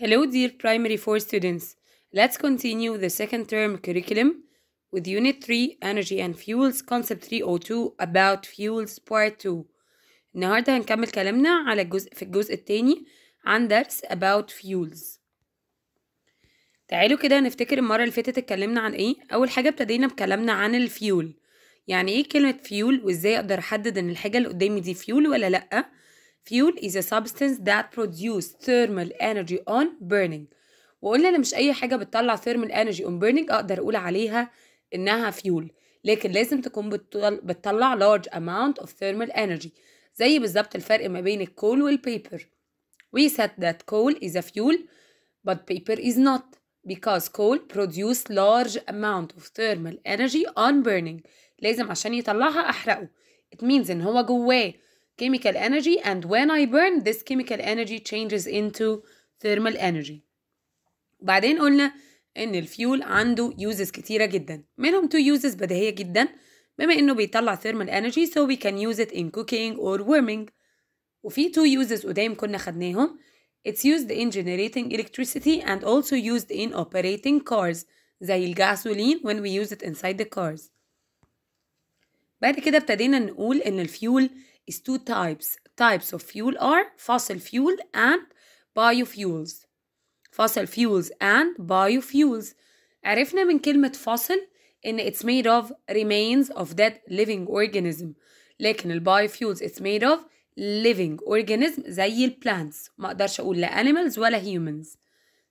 Hello dear primary 4 students. Let's continue the second term curriculum with unit 3 energy and fuels concept 302 about fuels part 2. النهارده هنكمل كلامنا على الجزء في الجزء الثاني عن درس about fuels. تعالوا كده نفتكر المرة اللي فاتت اتكلمنا عن ايه؟ أول حاجة ابتدينا بكلامنا عن الفيول. يعني ايه كلمة فيول وازاي اقدر احدد ان الحاجة اللي قدامي دي فيول ولا لأ؟ fuel is a substance that produces thermal energy on burning وقلنا ان مش اي حاجه بتطلع thermal energy on burning اقدر اقول عليها انها fuel لكن لازم تكون بتطلع large amount of thermal energy زي بالظبط الفرق ما بين الكول والبيبر we said that coal is a fuel but paper is not because coal produce large amount of thermal energy on burning لازم عشان يطلعها احرقه it means ان هو جواه chemical energy and when I burn this chemical energy changes into thermal energy بعدين قلنا ان الفيول عنده uses كتيرة جدا منهم two uses بديهية جدا بما انه بيطلع thermal energy so we can use it in cooking or warming وفي two uses قدام كنا خدناهم It's used in generating electricity and also used in operating cars زي الجاسولين when we use it inside the cars بعد كده ابتدينا نقول ان الفيول is two types types of fuel are fossil fuel and biofuels fossil fuels and biofuels عرفنا من كلمة fossil إن it's made of remains of dead living organism لكن biofuels it's made of living organism زي plants. ما أقدرش أقول لا animals ولا humans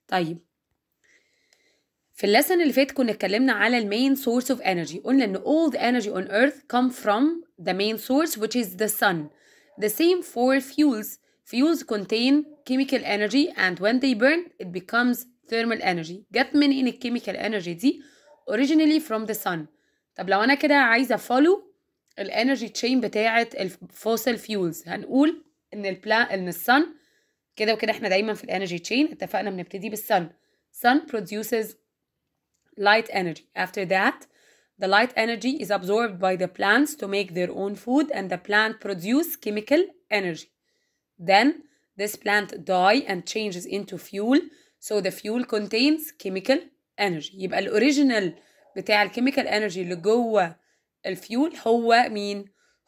طيب في اللسن اللي فات كنا اتكلمنا على المين source of energy قلنا ان all the energy on earth come from the main source which is the sun the same for fuels fuels contain chemical energy and when they burn it becomes thermal energy جت منين الكيميكال energy دي originally from the sun طب لو انا كده عايزه follow الانرجي تشين بتاعه الفوسل فيولز هنقول ان البلا ان الصن كده وكده احنا دايما في الانرجي تشين اتفقنا بنبتدي بالصن sun produces light energy. After that, the light energy is absorbed by the plants to make their own food and the plant produce chemical energy. Then this plant die and changes into fuel so the fuel contains chemical energy يبقى الاوريجينال بتاع الكيميكال energy اللي جوه الفيول هو مين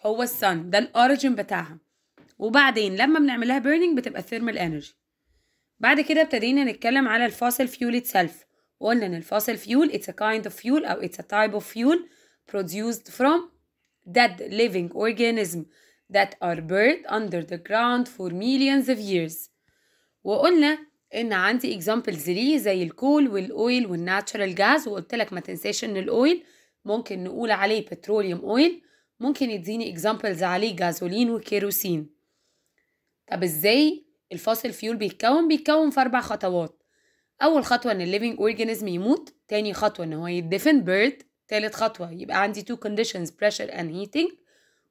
هو السن ده الاوريجين بتاعها وبعدين لما بنعملها Burning بتبقى Thermal energy بعد كده ابتدينا نتكلم على الفاصل fuel itself. وقلنا ان الفاصل fuel it's a kind of fuel او it's a type of fuel produced from dead living organism that are buried under the ground for millions of years وقلنا ان عندي examples ليه زي الكول والاويل والناتشرال جاز وقلت لك ما تنساش ان الاويل ممكن نقول عليه بتروليوم اويل ممكن يديني examples عليه جازولين وكيروسين طب ازاي الفاصل فيول بيتكون بيتكون في اربع خطوات اول خطوه ان الليفنج اورجانيزم يموت تاني خطوه ان هو يدفن بيرد تالت خطوه يبقى عندي two conditions pressure and heating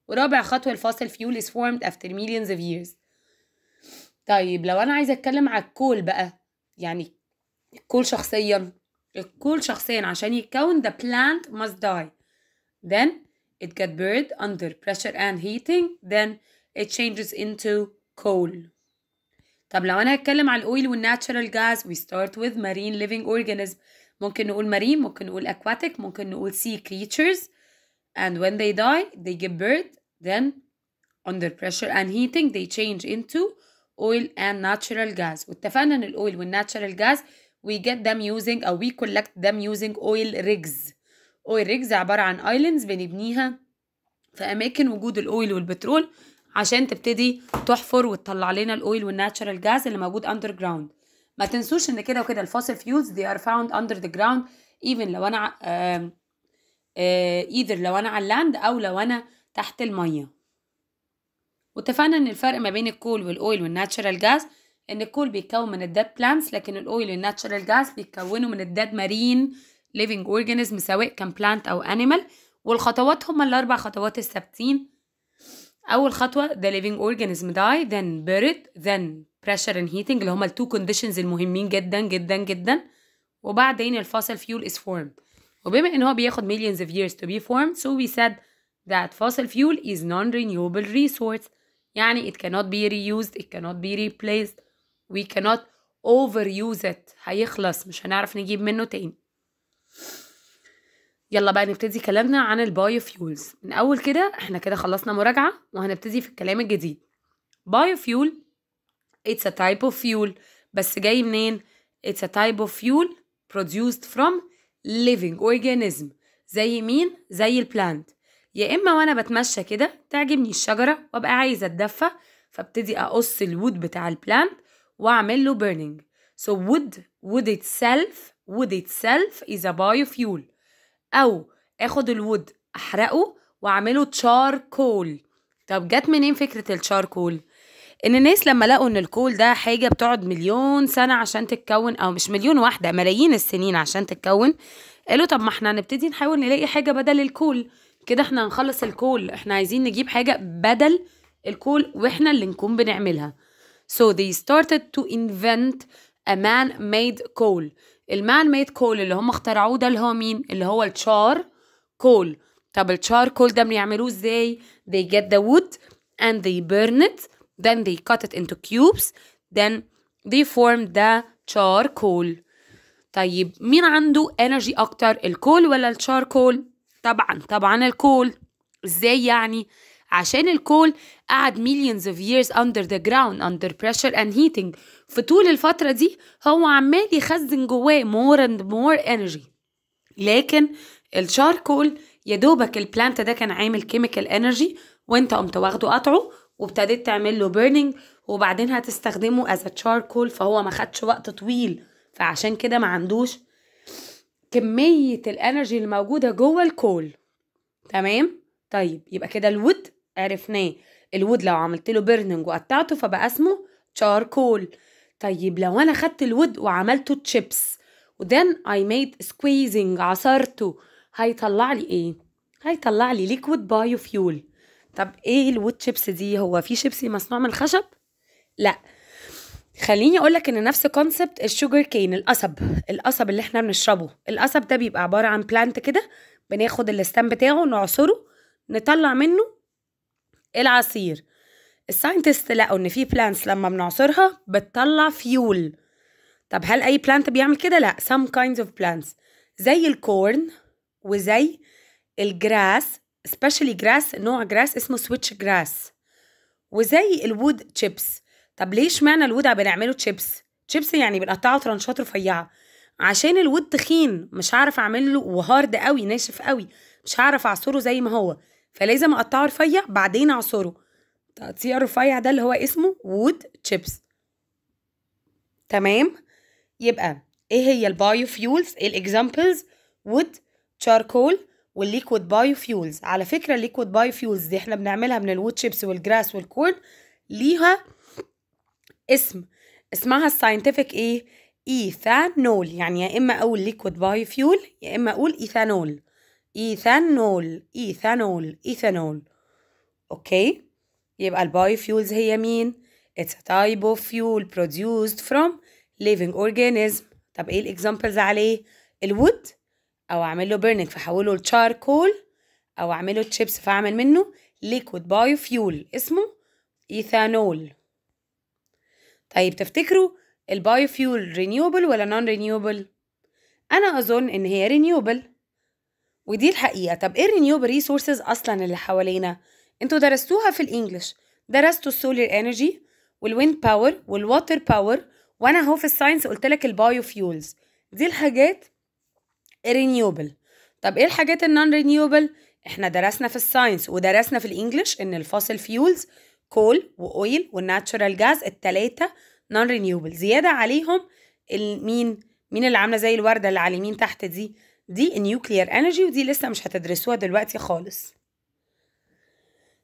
ورابع خطوه الفاصل fuel is formed after millions of years طيب لو انا عايزه اتكلم على الكول بقى يعني الكول شخصيا الكول شخصيا عشان يتكون the plant must die then it get buried under pressure and heating then it changes into coal طب لو انا هتكلم على الاويل والناتشرال جاز وي ستارت وذ مارين ليفينج اورجانيزم ممكن نقول مارين ممكن نقول اكواتيك ممكن نقول سي creatures and when they die they give birth then under pressure and heating they change into oil and natural gas واتفقنا ان الاويل والناتشرال جاز we get them using أو we collect them using oil rigs oil rigs عبارة عن islands بنبنيها في أماكن وجود الأويل والبترول عشان تبتدي تحفر وتطلع لنا الاويل والناتشرال جاز اللي موجود اندر جراوند ما تنسوش ان كده وكده الفوسيل فيولز دي ار فاوند اندر ذا جراوند even لو انا ايذر آه، لو انا على اللاند او لو انا تحت الميه واتفقنا ان الفرق ما بين الكول والاويل والناتشرال جاز ان الكول بيتكون من الديد بلانتس لكن الاويل والناتشرال جاز بيتكونوا من الديد مارين ليفنج اورجانيزم سواء كان بلانت او انيمال والخطوات هما الاربع خطوات الثابتين اول خطوه the living organism die then buried then pressure and heating اللي هما التو كونديشنز المهمين جدا جدا جدا وبعدين fossil fuel is formed وبما ان هو بياخد millions of years to be formed so we said that fossil fuel is non-renewable resource يعني it cannot be reused it cannot be replaced we cannot overuse it هيخلص مش هنعرف نجيب منه تاني يلا بقى نبتدي كلامنا عن البايو فيولز من اول كده احنا كده خلصنا مراجعه وهنبتدي في الكلام الجديد بايو فيول it's a type of fuel بس جاي منين it's a type of fuel produced from living organism زي مين زي البلانت يا اما وانا بتمشى كده تعجبني الشجره وابقى عايزه اتدفى فابتدي اقص الود بتاع البلانت واعمل له burning so wood wood itself wood itself is a biofuel او اخد الود احرقه واعمله تشاركول طب جت منين فكره التشاركول ان الناس لما لقوا ان الكول ده حاجه بتقعد مليون سنه عشان تتكون او مش مليون واحده ملايين السنين عشان تتكون قالوا طب ما احنا هنبتدي نحاول نلاقي حاجه بدل الكول كده احنا هنخلص الكول احنا عايزين نجيب حاجه بدل الكول واحنا اللي نكون بنعملها so they started to invent a man made coal المان ميد كول اللي هم اخترعوه ده اللي هو مين اللي هو الشار كول طب الشار كول ده بنعملوه ازاي they get the wood and they burn it then they cut it into cubes then they form the charcoal طيب مين عنده energy اكتر الكول ولا الشاركول طبعا طبعا الكول ازاي يعني عشان الكول قعد مليونز اوف years under the ground under pressure and heating في طول الفترة دي هو عمال يخزن جواه more and more energy لكن الشاركول يا دوبك البلانت ده كان عامل كيميكال انرجي وانت قمت واخده قطعه وابتديت تعمل له بيرنينج وبعدين هتستخدمه از تشاركول فهو ما خدش وقت طويل فعشان كده ما عندوش كمية الانرجي الموجودة جوه الكول تمام طيب يبقى كده الود عرفناه الود لو عملت له بيرنينج وقطعته فبقى اسمه تشاركول طيب لو انا خدت الود وعملته تشيبس وذن اي ميد سكويزنج عصرته هيطلع لي ايه هيطلع لي ليكويد بايو فيول طب ايه الود تشيبس دي هو في شيبسي مصنوع من خشب لا خليني اقول لك ان نفس كونسبت الشوجر كين القصب القصب اللي احنا بنشربه القصب ده بيبقى عباره عن بلانت كده بناخد الستام بتاعه نعصره نطلع منه العصير الساينتست لقوا ان في بلانتس لما بنعصرها بتطلع فيول طب هل اي بلانت بيعمل كده لا سم كايندز اوف بلانتس زي الكورن وزي الجراس سبيشالي جراس نوع جراس اسمه سويتش جراس وزي الوود تشيبس طب ليش معنى الوود بنعمله تشيبس تشيبس يعني بنقطعه ترانشات رفيعه عشان الود تخين مش هعرف اعمله وهارد قوي ناشف قوي مش هعرف اعصره زي ما هو فلازم اقطعه رفيع بعدين اعصره تقطيع الرفيع ده اللي هو اسمه وود تشيبس تمام يبقى ايه هي البايو فيولز الاكزامبلز وود تشاركول والليكويد بايو فيولز على فكره الليكويد بايو فيولز دي احنا بنعملها من الوود تشيبس والجراس والكورن ليها اسم اسمها الساينتفك ايه ايثانول يعني يا اما اقول ليكويد بايو فيول يا اما اقول ايثانول إيثانول إيثانول إيثانول أوكي يبقى الباي فيولز هي مين؟ It's a type of fuel produced from living organism طب إيه الإكزامبلز عليه؟ الود أو أعمل له بيرنينج فحوله لشاركول أو أعمله تشيبس فأعمل منه ليكويد باي فيول اسمه إيثانول طيب تفتكروا البايو فيول رينيوبل ولا نون رينيوبل؟ أنا أظن إن هي رينيوبل ودي الحقيقة طب ايه الرينيوبل ريسورسز اصلا اللي حوالينا انتوا درستوها في الانجليش درستوا السولار انرجي والويند باور والواتر باور وانا اهو في الساينس قلت لك البايو فيولز دي الحاجات الرينيوبل طب ايه الحاجات النون رينيوبل احنا درسنا في الساينس ودرسنا في الانجليش ان الفاصل فيولز كول واويل والناتشورال جاز التلاتة نون رينيوبل زيادة عليهم مين مين اللي عاملة زي الوردة اللي على اليمين تحت دي دي النيوكليير انرجي ودي لسه مش هتدرسوها دلوقتي خالص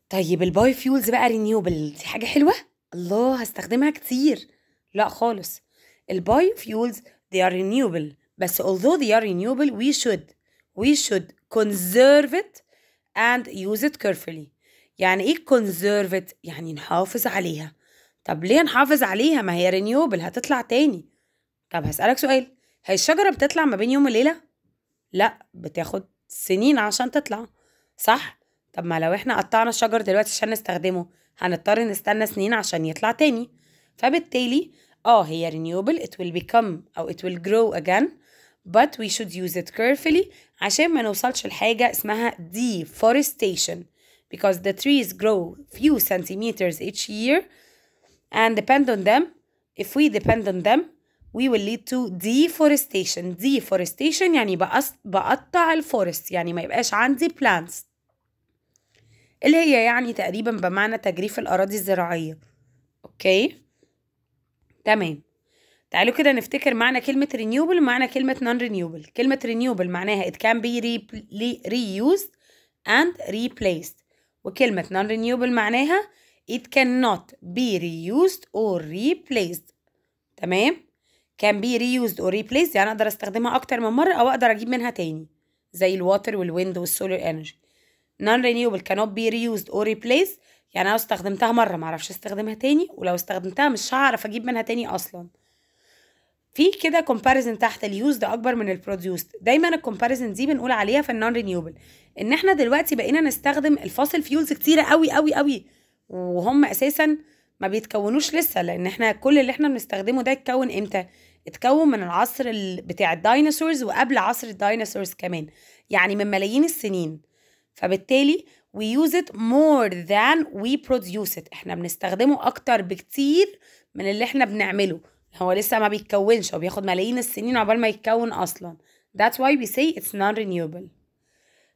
طيب الباي فيولز بقى رينيوبل دي حاجه حلوه الله هستخدمها كتير لا خالص الباي فيولز they are renewable بس although they are renewable we should we should conserve it and use it carefully يعني ايه conserve it يعني نحافظ عليها طب ليه نحافظ عليها ما هي renewable هتطلع تاني طب هسألك سؤال هي الشجرة بتطلع ما بين يوم وليلة لا بتاخد سنين عشان تطلع صح طب ما لو احنا قطعنا الشجر دلوقتي عشان نستخدمه هنضطر نستنى سنين عشان يطلع تاني فبالتالي اه هي renewable it will become او it will grow again but we should use it carefully عشان ما نوصلش لحاجة اسمها deforestation because the trees grow few centimeters each year and depend on them if we depend on them we will lead to deforestation deforestation يعني بقطع الفورست يعني ما يبقاش عندي plants اللي هي يعني تقريبا بمعنى تجريف الأراضي الزراعية أوكي تمام تعالوا كده نفتكر معنى كلمة renewable ومعنى كلمة non renewable كلمة renewable معناها it can be reused and replaced وكلمة non renewable معناها it cannot be reused or replaced تمام كان بي ريوزد اور ريبليس يعني اقدر استخدمها اكتر من مره او اقدر اجيب منها تاني زي الواتر والويند والسولار انرجي نون رينيوبل كانوت بي ريوزد اور ريبليس يعني لو استخدمتها مره معرفش استخدمها تاني ولو استخدمتها مش هعرف اجيب منها تاني اصلا في كده كومباريزن تحت اليوز ده اكبر من البروديوست دايما الكومباريزن دي بنقول عليها في النون رينيوبل ان احنا دلوقتي بقينا نستخدم الفاصل فيولز كتيره قوي قوي قوي وهم اساسا ما بيتكونوش لسه لان احنا كل اللي احنا بنستخدمه ده اتكون امتى اتكون من العصر بتاع الديناصورز وقبل عصر الديناصورز كمان يعني من ملايين السنين فبالتالي we use it more than we produce it احنا بنستخدمه اكتر بكتير من اللي احنا بنعمله هو لسه ما بيتكونش هو بياخد ملايين السنين عقبال ما يتكون اصلا that's why we say it's non renewable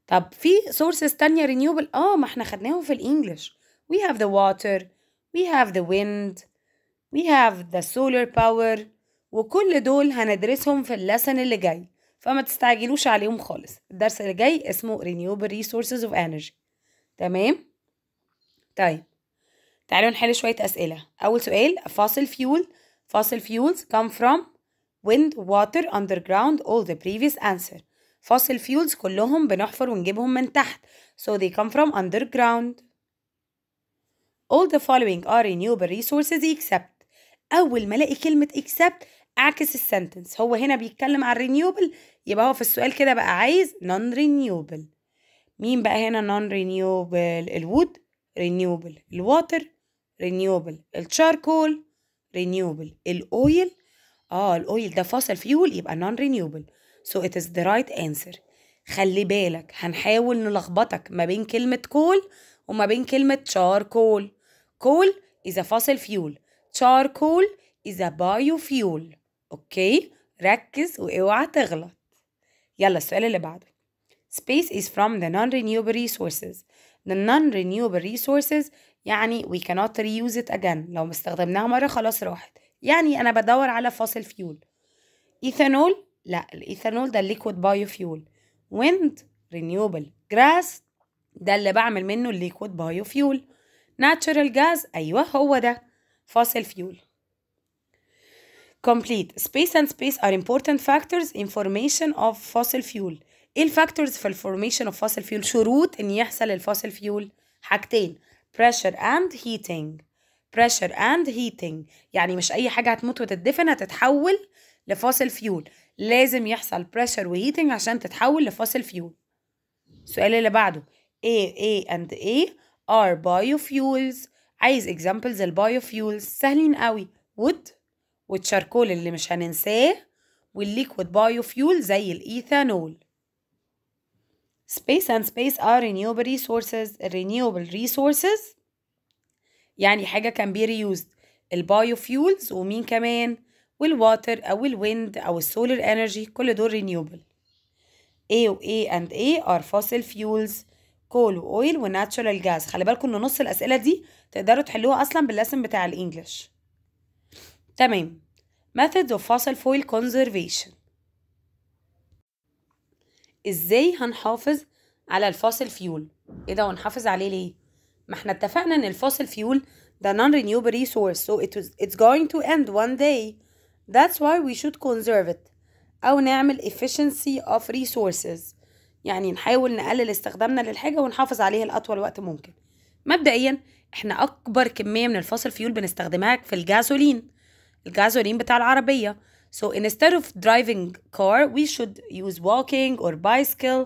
طب في sources تانية renewable اه ما احنا خدناهم في الانجليش we have the water we have the wind we have the solar power وكل دول هندرسهم في اللسن اللي جاي فما تستعجلوش عليهم خالص الدرس اللي جاي اسمه Renewable Resources of Energy تمام طيب تعالوا نحل شوية أسئلة أول سؤال fossil fuel fossil fuels come from wind water underground all the previous answer fossil fuels كلهم بنحفر ونجيبهم من تحت so they come from underground all the following are renewable resources except أول ما ألاقي كلمة except اعكس السنتنس هو هنا بيتكلم عن رينيوبل يبقى هو في السؤال كده بقى عايز نون رينيوبل مين بقى هنا نون رينيوبل الوود رينيوبل الواتر رينيوبل الشاركول رينيوبل الاويل اه الاويل ده فاصل فيول يبقى نون رينيوبل سو ات از ذا رايت انسر خلي بالك هنحاول نلخبطك ما بين كلمة كول وما بين كلمة شاركول كول is a fossil fuel charcoal is a biofuel اوكي ركز واوعى تغلط يلا السؤال اللي بعده space is from the non-renewable resources the non-renewable resources يعني we cannot reuse it again لو ما استخدمناها مرة خلاص راحت يعني أنا بدور على فاصل فيول إيثانول لا الإيثانول ده الليكويد بايو فيول wind renewable جراس ده اللي بعمل منه الليكويد بايو فيول ناتشورال جاز أيوه هو ده فاصل فيول complete space and space are important factors in formation of fossil fuel ايه الفاكتورز في الفورميشن اوف fossil fuel شروط ان يحصل الفوسيل فيول حاجتين pressure and heating pressure and heating يعني مش اي حاجه هتموت وتتدفن هتتحول لفوسيل فيول لازم يحصل بريشر وهيتنج عشان تتحول لفوسيل فيول السؤال اللي بعده A A and A are biofuels عايز examples البايوفيولز سهلين قوي wood والشاركول اللي مش هننساه والليكويد بايو فيول زي الإيثانول space and space are renewable resources renewable resources يعني حاجة كان بي reused البايو فيولز ومين كمان والواتر أو الويند أو السولار انرجي كل دول رينيوبل A و A and A are fossil fuels كول و natural جاز خلي بالكم إن نص الأسئلة دي تقدروا تحلوها أصلا باللسن بتاع الإنجليش تمام methods of fossil fuel conservation ازاي هنحافظ على الفاصل فيول ايه ده ونحافظ عليه ليه ما احنا اتفقنا ان الفاصل فيول ده non renewable resource so it was, it's going to end one day that's why we should conserve it او نعمل efficiency of resources يعني نحاول نقلل استخدامنا للحاجه ونحافظ عليها لاطول وقت ممكن مبدئيا احنا اكبر كميه من الفاصل فيول بنستخدمها في الجاسولين الجازولين بتاع العربية So instead of driving car we should use walking or bicycle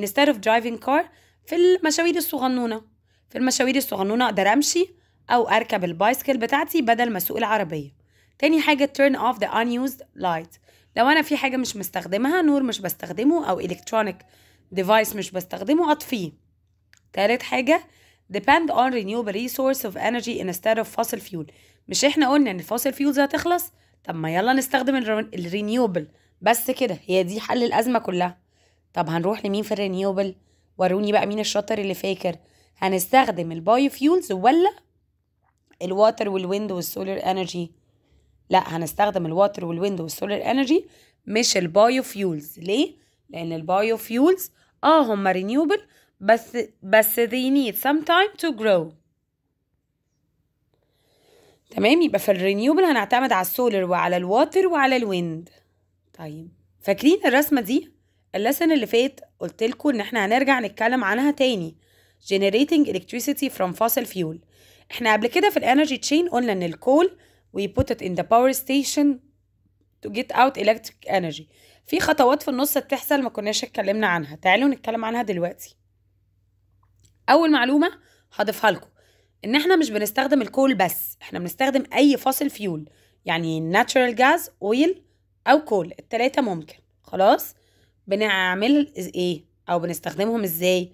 instead of driving car في المشاوير الصغنونة في المشاوير الصغنونة أقدر أمشي أو أركب البايسكل بتاعتي بدل ما أسوق العربية تاني حاجة turn off the unused light لو أنا في حاجة مش مستخدمها نور مش بستخدمه أو electronic device مش بستخدمه أطفيه تالت حاجة depend on renewable resource of energy instead of fossil fuel مش احنا قلنا ان الفوسيل فيولز هتخلص طب ما يلا نستخدم الرينيوبل بس كده هي دي حل الازمه كلها طب هنروح لمين في الرينيوبل وروني بقى مين الشاطر اللي فاكر هنستخدم البايو فيولز ولا الواتر والويند والسولار انرجي لا هنستخدم الواتر والويند والسولار انرجي مش البايو فيولز ليه لان البايو فيولز اه هم رينيوبل بس بس they need some time to grow تمام يبقى في الرينيوبل هنعتمد على السولر وعلى الواتر وعلى الويند طيب فاكرين الرسمه دي اللسن اللي فات قلت لكم ان احنا هنرجع نتكلم عنها تاني generating electricity from fossil fuel احنا قبل كده في الانرجي تشين قلنا ان الكول we put it in the power station to get out electric energy في خطوات في النص بتحصل ما كناش اتكلمنا عنها تعالوا نتكلم عنها دلوقتي اول معلومه هضيفها لكم ان احنا مش بنستخدم الكول بس احنا بنستخدم اي فاصل فيول يعني ناتشورال جاز اويل او كول التلاتة ممكن خلاص بنعمل ايه او بنستخدمهم ازاي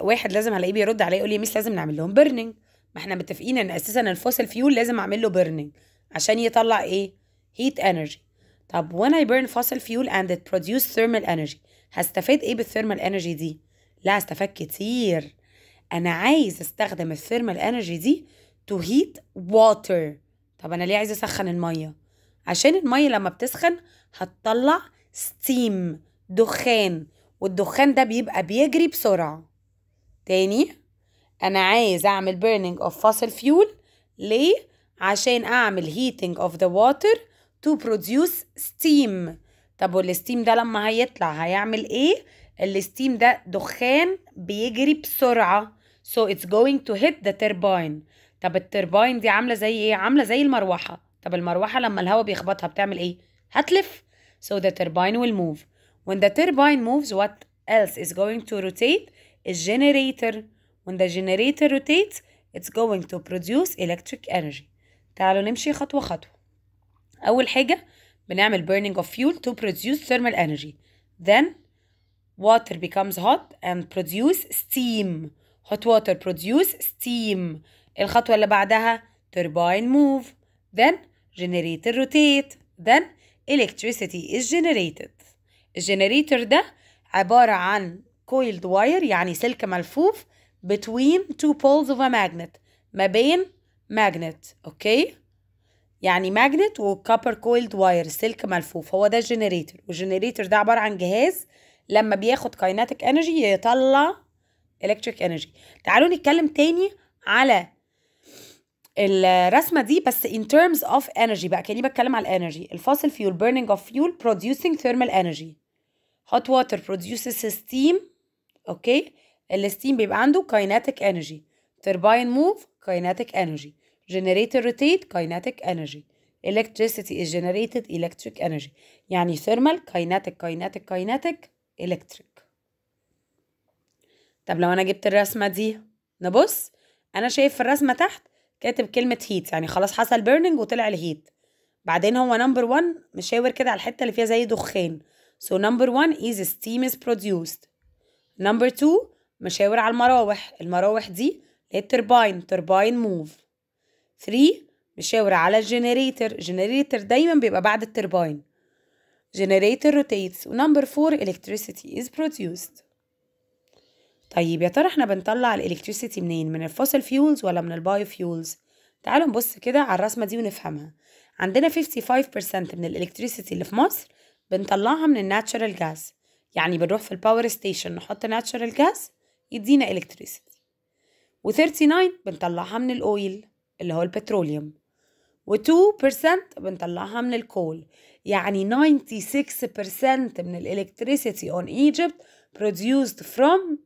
واحد لازم هلاقيه بيرد عليا يقول لي مش لازم نعمل لهم بيرنينج ما احنا متفقين ان اساسا الفوسل فيول لازم اعمل له بيرنينج عشان يطلع ايه هيت انرجي طب when I burn fossil fuel and it produce thermal energy هستفاد ايه بالثيرمال انرجي دي لا هستفاد كتير انا عايز استخدم الثيرمال انرجي دي تو هيت واتر طب انا ليه عايز اسخن الميه عشان الميه لما بتسخن هتطلع ستيم دخان والدخان ده بيبقى بيجري بسرعه تاني انا عايز اعمل burning of fossil fuel ليه عشان اعمل heating of the water to produce steam طب والستيم ده لما هيطلع هيعمل ايه الستيم ده دخان بيجري بسرعه so it's going to hit the turbine طب الترباين دي عامله زي ايه عامله زي المروحه طب المروحه لما الهواء بيخبطها بتعمل ايه هتلف so the turbine will move when the turbine moves what else is going to rotate is generator when the generator rotates it's going to produce electric energy تعالوا نمشي خطوه خطوه اول حاجه بنعمل burning of fuel to produce thermal energy then water becomes hot and produce steam hot water produce steam الخطوة اللي بعدها turbine move then generator rotate then electricity is generated الجنريتر ده عبارة عن coiled wire يعني سلك ملفوف between two poles of a magnet ما بين magnet اوكي يعني magnet وكوبر coiled wire سلك ملفوف هو ده الجنريتور والجنريتور ده عبارة عن جهاز لما بياخد كايناتيك انرجي يطلع electric energy تعالوا نتكلم تاني على الرسمه دي بس in terms of energy بقى كاني بتكلم على الانرجي الفاصل fuel burning of fuel producing thermal energy hot water produces steam اوكي الستيم بيبقى عنده kinetic energy turbine move kinetic energy generator rotate kinetic energy electricity is generated electric energy يعني thermal kinetic kinetic kinetic electric طب لو انا جبت الرسمه دي نبص انا شايف في الرسمه تحت كاتب كلمه هيت يعني خلاص حصل بيرنينج وطلع الهيت بعدين هو نمبر 1 مشاور كده على الحته اللي فيها زي دخان سو نمبر 1 از ستيم از برودوسد نمبر 2 مشاور على المراوح المراوح دي اللي هي الترباين ترباين موف 3 مشاور على الجنريتر الجنريتر دايما بيبقى بعد الترباين جنريتر روتيتس ونمبر 4 الكتريسيتي از برودوسد طيب يا ترى احنا بنطلع الالكتريسيتي منين من الفوسل فيولز ولا من البايو فيولز تعالوا نبص كده على الرسمه دي ونفهمها عندنا 55% من الالكتريسيتي اللي في مصر بنطلعها من الناتشرال جاز يعني بنروح في الباور ستيشن نحط ناتشرال جاز يدينا الكتريسيتي و39 بنطلعها من الاويل اللي هو البتروليوم و2% بنطلعها من الكول يعني 96% من الالكتريسيتي اون ايجيبت produced from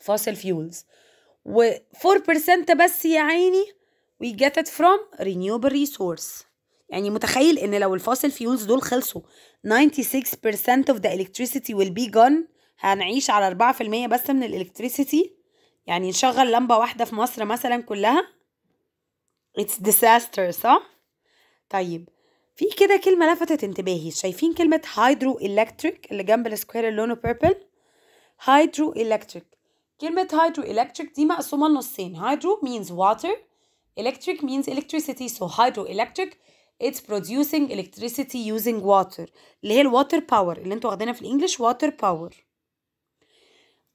fossil fuels و 4% بس يا عيني we get it from renewable resource يعني متخيل ان لو الفاصل فيولز دول خلصوا 96% of the electricity will be gone هنعيش على 4% بس من الالكتريسيتي يعني نشغل لمبة واحدة في مصر مثلا كلها it's disaster صح؟ طيب في كده كلمة لفتت انتباهي شايفين كلمة هايدرو الكتريك اللي جنب السكوير اللي لونه بيربل هايدرو الكتريك كلمة hydroelectric دي مقسومة لنصين hydro means water electric means electricity so hydroelectric it's producing electricity using water اللي هي الواتر باور اللي انتوا واخدينها في الانجليش water power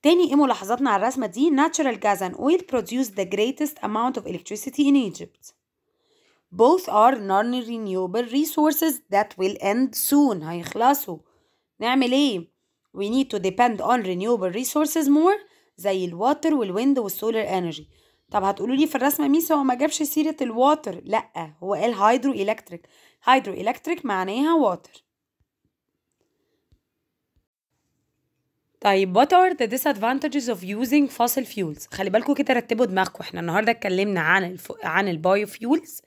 تاني ايه ملاحظاتنا على الرسمة دي natural gas and oil produce the greatest amount of electricity in Egypt both are non-renewable resources that will end soon هيخلصوا نعمل ايه we need to depend on renewable resources more زي الواتر والويند والسولار انرجي طب هتقولوا لي في الرسمه ميسا هو ما جابش سيره الواتر لا هو قال هيدرو الكتريك هيدرو الكتريك معناها واتر طيب what are the disadvantages of using fossil fuels خلي بالكم كده رتبوا دماغكم احنا النهارده اتكلمنا عن الف... عن البايو فيولز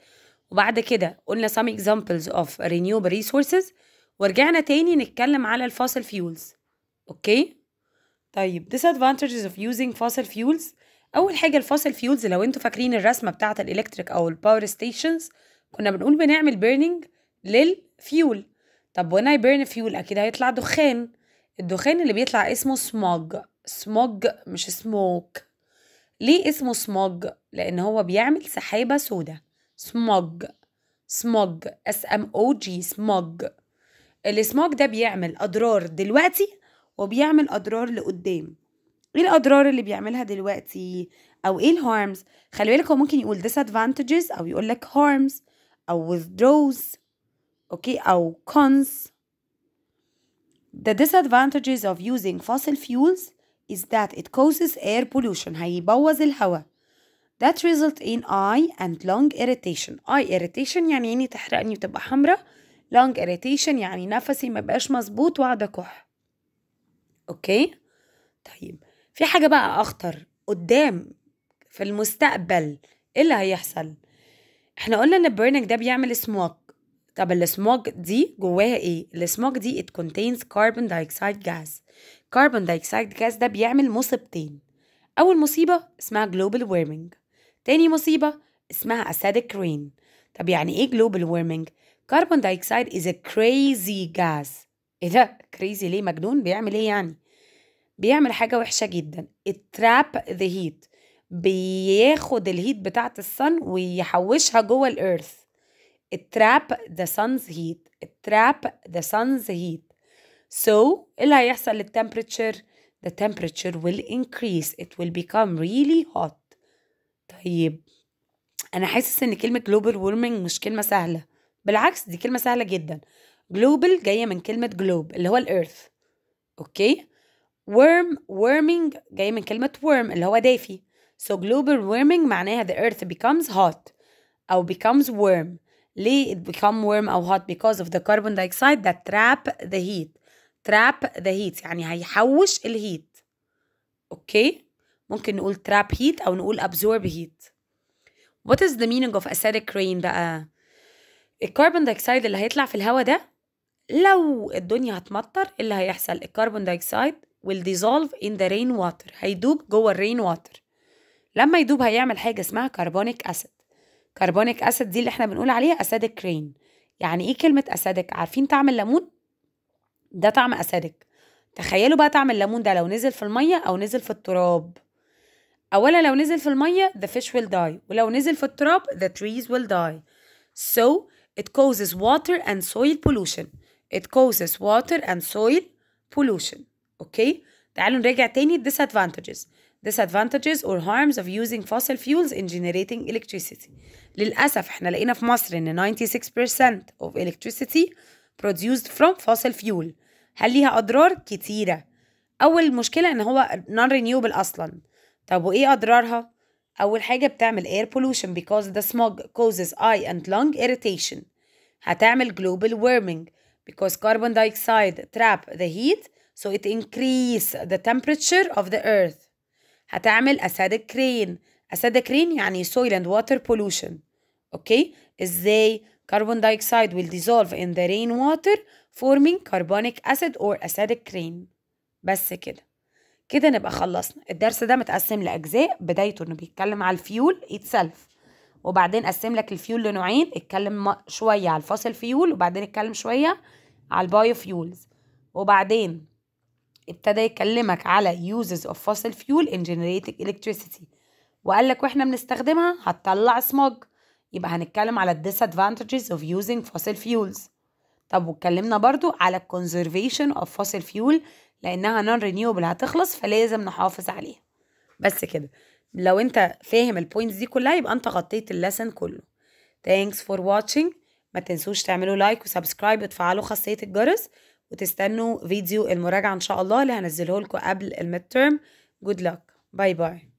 وبعد كده قلنا some examples of renewable resources ورجعنا تاني نتكلم على الفاصل فيولز اوكي طيب disadvantages of using fossil fuels اول حاجه الفاصل فيولز لو انتوا فاكرين الرسمه بتاعه الالكتريك او الباور ستيشنز كنا بنقول بنعمل بيرنينج للفيول طب وانا اي بيرن فيول اكيد هيطلع دخان الدخان اللي بيطلع اسمه سموج سموج مش سموك ليه اسمه سموج لان هو بيعمل سحابه سوداء سموج سموج اس ام او جي سموج السموج ده بيعمل اضرار دلوقتي وبيعمل اضرار لقدام ايه الاضرار اللي بيعملها دلوقتي او ايه الهارمز خلي بالك هو ممكن يقول disadvantages او يقول لك harms او withdraws اوكي او cons The disadvantages of using fossil fuels is that it causes air pollution هيبوظ الهواء That result in eye and lung irritation eye irritation يعني عيني تحرقني وتبقى حمرا lung irritation يعني نفسي ما بقاش مظبوط واقعد اكح اوكي طيب في حاجه بقى اخطر قدام في المستقبل ايه اللي هيحصل احنا قلنا ان البرنج ده بيعمل سموك طب السموك دي جواها ايه السموك دي it contains carbon dioxide gas carbon dioxide gas ده بيعمل مصيبتين اول مصيبه اسمها global warming تاني مصيبه اسمها acidic rain طب يعني ايه global warming carbon dioxide is a crazy gas ايه ده كريزي ليه مجنون بيعمل ايه يعني بيعمل حاجة وحشة جدا التراب ذا هيت بياخد الهيت بتاعة الصن ويحوشها جوه الارث التراب ذا sun's هيت التراب ذا sun's هيت so ايه اللي هيحصل للتمبريتشر the temperature will increase it will become really hot طيب انا حاسس ان كلمه global warming مش كلمه سهله بالعكس دي كلمه سهله جدا global جايه من كلمه globe اللي هو الارث اوكي worm warming جايه من كلمه worm اللي هو دافي so global warming معناها the earth becomes hot او becomes warm ليه it become warm او hot because of the carbon dioxide that trap the heat trap the heat يعني هيحوش الهيت اوكي ممكن نقول trap heat او نقول absorb heat what is the meaning of acidic rain بقى الكربون دايوكسيد اللي هيطلع في الهواء ده لو الدنيا هتمطر إيه اللي هيحصل الكربون دايكسايد will dissolve in the rain water هيدوب جوه الرين واتر لما يدوب هيعمل حاجه اسمها كربونيك اسيد كربونيك اسيد دي اللي احنا بنقول عليها اسيدك رين يعني ايه كلمه اسيدك عارفين طعم الليمون ده طعم اسيدك تخيلوا بقى طعم الليمون ده لو نزل في الميه او نزل في التراب اولا لو نزل في الميه the fish will die ولو نزل في التراب the trees will die so it causes water and soil pollution It causes water and soil pollution. Okay? تعالوا نراجع تاني disadvantages. Disadvantages or harms of using fossil fuels in generating electricity. للأسف احنا لقينا في مصر إن 96% of electricity produced from fossil fuel. هل ليها أضرار؟ كتيرة. أول مشكلة إن هو non renewable أصلا. طب وإيه أضرارها؟ أول حاجة بتعمل air pollution because the smog causes eye and lung irritation. هتعمل global warming because carbon dioxide trap the heat so it increase the temperature of the earth هتعمل acidic rain acidic rain يعني soil and water pollution okay ازاي carbon dioxide will dissolve in the rainwater forming carbonic acid or acidic rain بس كده كده نبقى خلصنا الدرس ده متقسم لأجزاء بدايته إنه بيتكلم على الفيول itself وبعدين قسم لك الفيول لنوعين اتكلم شويه على الفاصل فيول وبعدين اتكلم شويه على البايو فيولز وبعدين ابتدى يكلمك على uses of fossil fuel in generating electricity وقال لك واحنا بنستخدمها هتطلع سموج يبقى هنتكلم على ال disadvantages of using fossil fuels طب واتكلمنا برضو على ال conservation of fossil fuel لانها non renewable هتخلص فلازم نحافظ عليها بس كده لو انت فاهم البوينتس دي كلها يبقى انت غطيت اللسن كله thanks for watching ما تنسوش تعملوا لايك وسبسكرايب وتفعلوا خاصية الجرس وتستنوا فيديو المراجعة ان شاء الله اللي هنزله لكم قبل الميد تيرم good luck باي باي